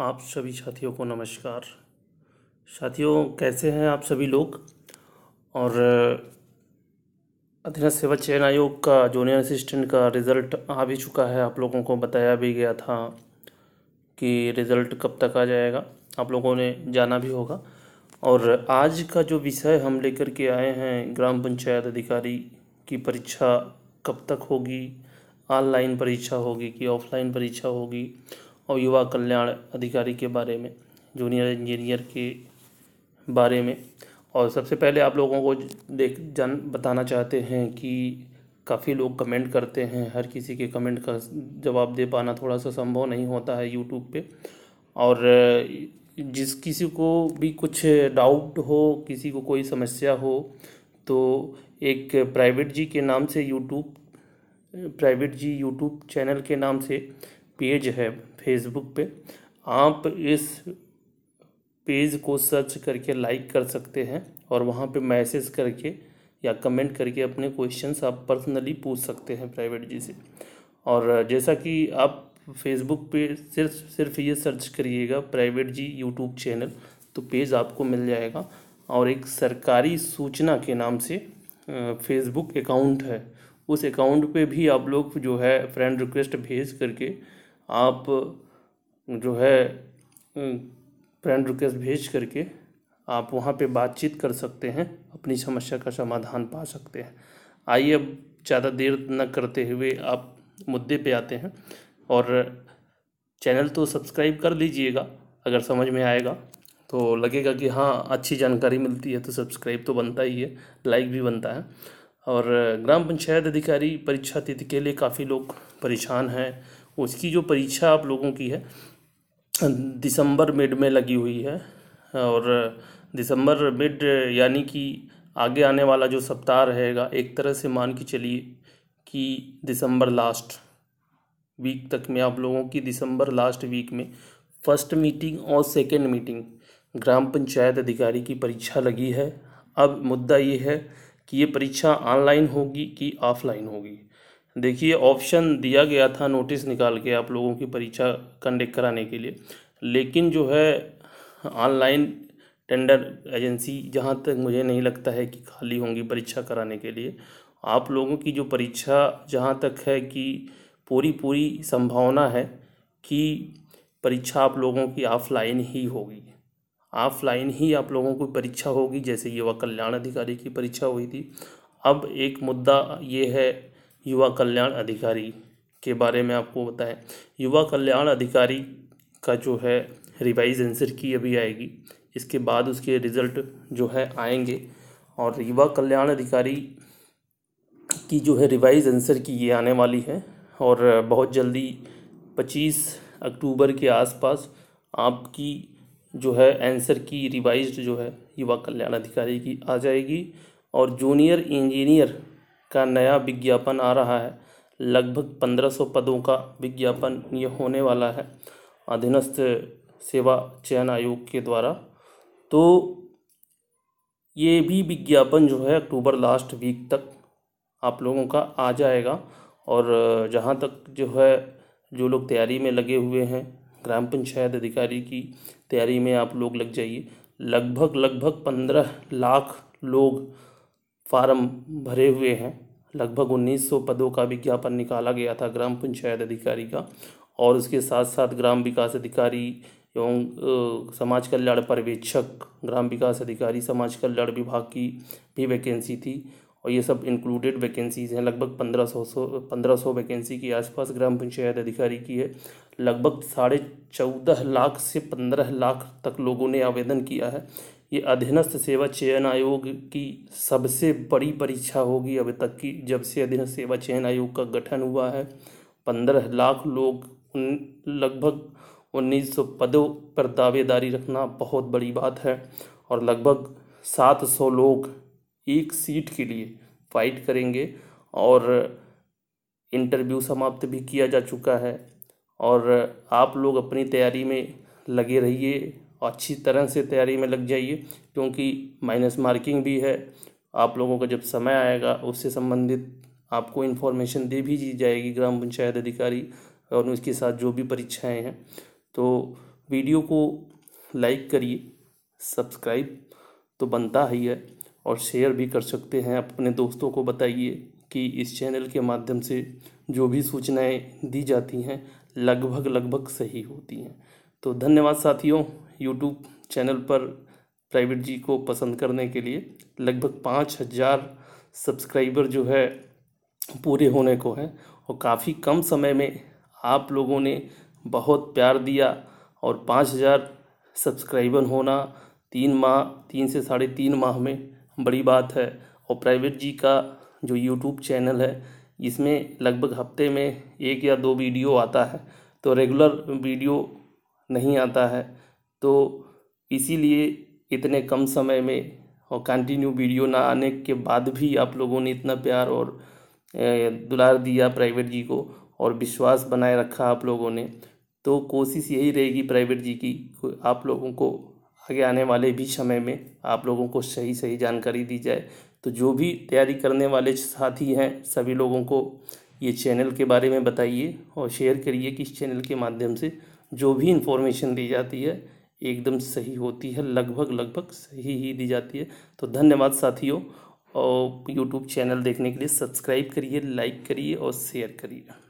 आप सभी साथियों को नमस्कार साथियों कैसे हैं आप सभी लोग और अधीन सेवा चयन आयोग का जूनियर असिस्टेंट का रिज़ल्ट आ भी चुका है आप लोगों को बताया भी गया था कि रिज़ल्ट कब तक आ जाएगा आप लोगों ने जाना भी होगा और आज का जो विषय हम लेकर के आए हैं ग्राम पंचायत अधिकारी की परीक्षा कब तक होगी ऑनलाइन परीक्षा होगी कि ऑफलाइन परीक्षा होगी और युवा कल्याण अधिकारी के बारे में जूनियर इंजीनियर के बारे में और सबसे पहले आप लोगों को देख जान बताना चाहते हैं कि काफ़ी लोग कमेंट करते हैं हर किसी के कमेंट का जवाब दे पाना थोड़ा सा संभव नहीं होता है यूट्यूब पे और जिस किसी को भी कुछ डाउट हो किसी को कोई समस्या हो तो एक प्राइवेट जी के नाम से YouTube private G YouTube channel के नाम से पेज है फेसबुक पे आप इस पेज को सर्च करके लाइक कर सकते हैं और वहाँ पे मैसेज करके या कमेंट करके अपने क्वेश्चंस आप पर्सनली पूछ सकते हैं प्राइवेट जी से और जैसा कि आप फेसबुक पे सिर्फ सिर्फ ये सर्च करिएगा प्राइवेट जी यूट्यूब चैनल तो पेज आपको मिल जाएगा और एक सरकारी सूचना के नाम से फेसबुक अकाउंट है उस अकाउंट पे भी आप लोग जो है फ्रेंड रिक्वेस्ट भेज करके आप जो है फ्रेंड रिक्वेस्ट भेज करके आप वहाँ पे बातचीत कर सकते हैं अपनी समस्या का समाधान पा सकते हैं आइए अब ज़्यादा देर न करते हुए आप मुद्दे पे आते हैं और चैनल तो सब्सक्राइब कर लीजिएगा अगर समझ में आएगा तो लगेगा कि हाँ अच्छी जानकारी मिलती है तो सब्सक्राइब तो बनता ही है लाइक भी बनता है और ग्राम पंचायत अधिकारी परीक्षा तिथि के लिए काफ़ी लोग परेशान हैं उसकी जो परीक्षा आप लोगों की है दिसंबर मिड में लगी हुई है और दिसंबर मिड यानी कि आगे आने वाला जो सप्ताह रहेगा एक तरह से मान के चलिए कि दिसंबर लास्ट वीक तक में आप लोगों की दिसंबर लास्ट वीक में फर्स्ट मीटिंग और सेकेंड मीटिंग ग्राम पंचायत अधिकारी की परीक्षा लगी है अब मुद्दा ये है कि ये परीक्षा ऑनलाइन होगी कि ऑफलाइन होगी देखिए ऑप्शन दिया गया था नोटिस निकाल के आप लोगों की परीक्षा कंडक्ट कराने के लिए लेकिन जो है ऑनलाइन टेंडर एजेंसी जहाँ तक मुझे नहीं लगता है कि खाली होंगी परीक्षा कराने के लिए आप लोगों की जो परीक्षा जहाँ तक है कि पूरी पूरी संभावना है कि परीक्षा आप लोगों की ऑफलाइन ही होगी ऑफलाइन ही आप लोगों की परीक्षा होगी जैसे युवा कल्याण अधिकारी की परीक्षा हुई थी अब एक मुद्दा ये है युवा कल्याण अधिकारी के बारे में आपको बताएं युवा कल्याण अधिकारी का जो है रिवाइज आंसर की अभी आएगी इसके बाद उसके रिज़ल्ट जो है आएंगे और युवा कल्याण अधिकारी की जो है रिवाइज आंसर की ये आने वाली है और बहुत जल्दी 25 अक्टूबर के आसपास आपकी जो है आंसर की रिवाइज्ड जो है युवा कल्याण अधिकारी की आ जाएगी और जूनियर इंजीनियर का नया विज्ञापन आ रहा है लगभग पंद्रह सौ पदों का विज्ञापन ये होने वाला है अधीनस्थ सेवा चयन आयोग के द्वारा तो ये भी विज्ञापन जो है अक्टूबर लास्ट वीक तक आप लोगों का आ जाएगा और जहाँ तक जो है जो लोग तैयारी में लगे हुए हैं ग्राम पंचायत अधिकारी की तैयारी में आप लोग लग जाइए लगभग लगभग पंद्रह लाख लोग फार्म भरे हुए हैं लगभग 1900 पदों का विज्ञापन निकाला गया था ग्राम पंचायत अधिकारी का और उसके साथ साथ ग्राम विकास अधिकारी एवं समाज कल्याण पर्यवेक्षक ग्राम विकास अधिकारी समाज कल्याण विभाग की भी वैकेंसी थी और ये सब इंक्लूडेड वैकेंसीज़ हैं लगभग पंद्रह सौ सौ पंद्रह सौ वैकेंसी के आसपास ग्राम पंचायत अधिकारी की है लगभग साढ़े चौदह लाख से पंद्रह लाख तक लोगों ने आवेदन किया है ये अधीनस्थ सेवा चयन आयोग की सबसे बड़ी परीक्षा होगी अब तक की जब से अधीनस्थ सेवा चयन आयोग का गठन हुआ है पंद्रह लाख लोग लगभग उन्नीस सौ पदों पर दावेदारी रखना बहुत बड़ी बात है और लगभग सात सौ लोग एक सीट के लिए फाइट करेंगे और इंटरव्यू समाप्त भी किया जा चुका है और आप लोग अपनी तैयारी में लगे रहिए अच्छी तरह से तैयारी में लग जाइए क्योंकि माइनस मार्किंग भी है आप लोगों का जब समय आएगा उससे संबंधित आपको इन्फॉर्मेशन दे भी दी जाएगी ग्राम पंचायत अधिकारी और उसके साथ जो भी परीक्षाएं हैं तो वीडियो को लाइक करिए सब्सक्राइब तो बनता ही है और शेयर भी कर सकते हैं अपने दोस्तों को बताइए कि इस चैनल के माध्यम से जो भी सूचनाएं दी जाती हैं लगभग लगभग सही होती हैं तो धन्यवाद साथियों यूट्यूब चैनल पर प्राइवेट जी को पसंद करने के लिए लगभग पाँच हज़ार सब्सक्राइबर जो है पूरे होने को है और काफ़ी कम समय में आप लोगों ने बहुत प्यार दिया और पाँच हज़ार सब्सक्राइबर होना तीन माह तीन से साढ़े तीन माह में बड़ी बात है और प्राइवेट जी का जो यूट्यूब चैनल है इसमें लगभग हफ्ते में एक या दो वीडियो आता है तो रेगुलर वीडियो नहीं आता है तो इसीलिए इतने कम समय में और कंटिन्यू वीडियो ना आने के बाद भी आप लोगों ने इतना प्यार और दुलार दिया प्राइवेट जी को और विश्वास बनाए रखा आप लोगों ने तो कोशिश यही रहेगी प्राइवेट जी की आप लोगों को आगे आने वाले भी समय में आप लोगों को सही सही जानकारी दी जाए तो जो भी तैयारी करने वाले साथी हैं सभी लोगों को ये चैनल के बारे में बताइए और शेयर करिए कि इस चैनल के माध्यम से जो भी इन्फॉर्मेशन दी जाती है एकदम सही होती है लगभग लगभग सही ही दी जाती है तो धन्यवाद साथियों और यूट्यूब चैनल देखने के लिए सब्सक्राइब करिए लाइक करिए और शेयर करिए